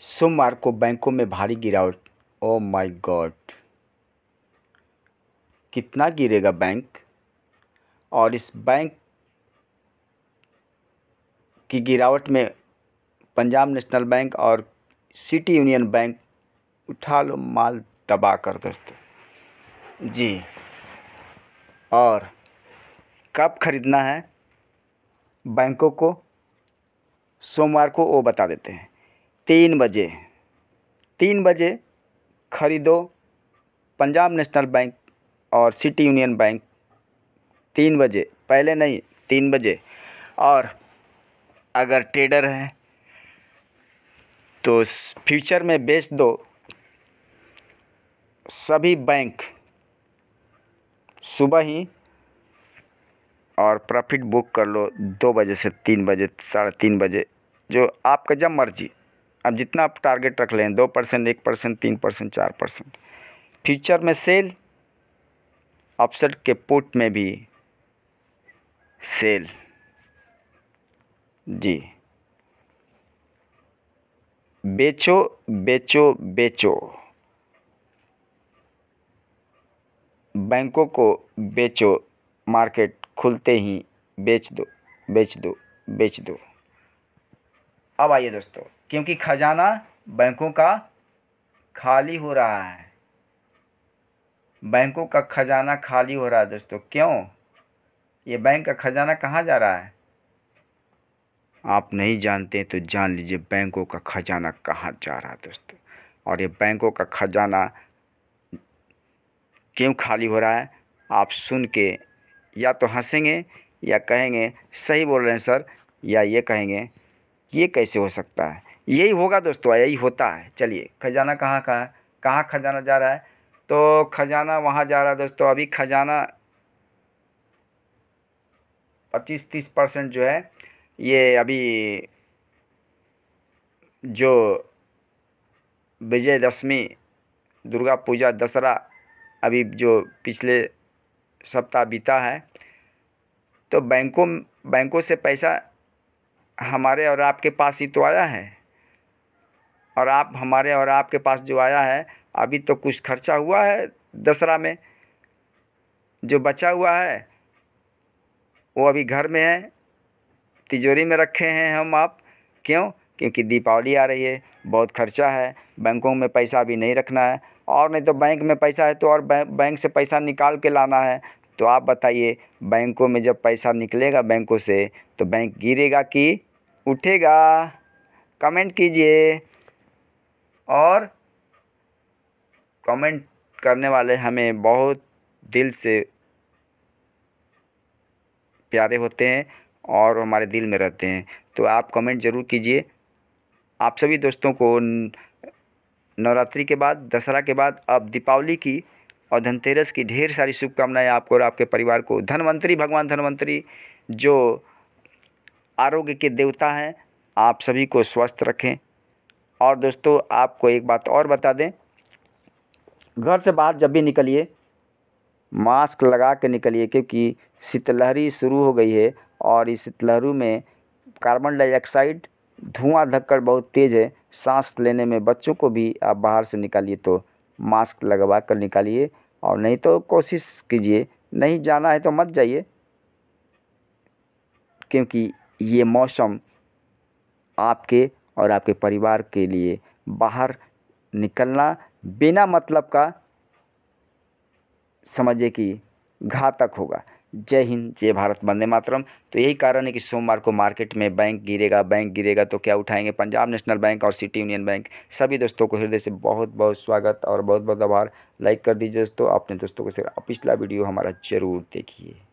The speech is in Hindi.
सोमवार को बैंकों में भारी गिरावट ओ माय गॉड कितना गिरेगा बैंक और इस बैंक की गिरावट में पंजाब नेशनल बैंक और सिटी यूनियन बैंक उठा लो माल तबाह कर दोस्तों जी और कब ख़रीदना है बैंकों को सोमवार को वो बता देते हैं तीन बजे तीन बजे खरीदो पंजाब नेशनल बैंक और सिटी यूनियन बैंक तीन बजे पहले नहीं तीन बजे और अगर ट्रेडर हैं तो फ्यूचर में बेच दो सभी बैंक सुबह ही और प्रॉफिट बुक कर लो दो बजे से तीन बजे साढ़े तीन बजे जो आपका जब मर्जी अब जितना आप टारगेट रख लें दो परसेंट एक परसेंट तीन परसेंट चार परसेंट फ्यूचर में सेल ऑप्शन के पुट में भी सेल जी बेचो बेचो बेचो बैंकों को बेचो मार्केट खुलते ही बेच दो बेच दो बेच दो अब आइए दोस्तों क्योंकि खजाना बैंकों का खाली हो रहा है बैंकों का खजाना खाली हो रहा है दोस्तों क्यों ये बैंक का खजाना कहाँ जा रहा है आप नहीं जानते तो जान लीजिए बैंकों का खजाना कहाँ जा रहा है दोस्तों और ये बैंकों का खजाना क्यों खाली हो रहा है आप सुन के या तो हंसेंगे या कहेंगे सही बोल रहे हैं सर या ये कहेंगे ये कैसे हो सकता है यही होगा दोस्तों यही होता है चलिए खजाना कहाँ कहाँ है कहाँ खजाना जा रहा है तो खजाना वहाँ जा रहा है दोस्तों अभी खजाना पच्चीस तीस परसेंट जो है ये अभी जो विजयदशमी दुर्गा पूजा दशहरा अभी जो पिछले सप्ताह बीता है तो बैंकों बैंकों से पैसा हमारे और आपके पास ही तो आया है और आप हमारे और आपके पास जो आया है अभी तो कुछ खर्चा हुआ है दसरा में जो बचा हुआ है वो अभी घर में है तिजोरी में रखे हैं हम आप क्यों क्योंकि दीपावली आ रही है बहुत खर्चा है बैंकों में पैसा अभी नहीं रखना है और नहीं तो बैंक में पैसा है तो और बैंक से पैसा निकाल के लाना है तो आप बताइए बैंकों में जब पैसा निकलेगा बैंकों से तो बैंक गिरेगा कि उठेगा कमेंट कीजिए और कमेंट करने वाले हमें बहुत दिल से प्यारे होते हैं और हमारे दिल में रहते हैं तो आप कमेंट ज़रूर कीजिए आप सभी दोस्तों को नवरात्रि के बाद दशहरा के बाद अब दीपावली की और धनतेरस की ढेर सारी शुभकामनाएं आपको और आपके परिवार को धनवंतरी भगवान धनवंतरी जो आरोग्य के देवता हैं आप सभी को स्वस्थ रखें और दोस्तों आपको एक बात और बता दें घर से बाहर जब भी निकलिए मास्क लगा के निकलिए क्योंकि शीतलहरी शुरू हो गई है और इस शीतलहरू में कार्बन डाइऑक्साइड धुआं धक्कड़ बहुत तेज़ है सांस लेने में बच्चों को भी आप बाहर से निकालिए तो मास्क लगवा कर निकालिए और नहीं तो कोशिश कीजिए नहीं जाना है तो मत जाइए क्योंकि ये मौसम आपके और आपके परिवार के लिए बाहर निकलना बिना मतलब का समझे कि घातक होगा जय हिंद जय भारत बंदे मातरम तो यही कारण है कि सोमवार को मार्केट में बैंक गिरेगा बैंक गिरेगा तो क्या उठाएंगे पंजाब नेशनल बैंक और सिटी यूनियन बैंक सभी दोस्तों को हृदय से बहुत बहुत स्वागत और बहुत बहुत आभार लाइक कर दीजिए दोस्तों अपने दोस्तों के साथ पिछला वीडियो हमारा ज़रूर देखिए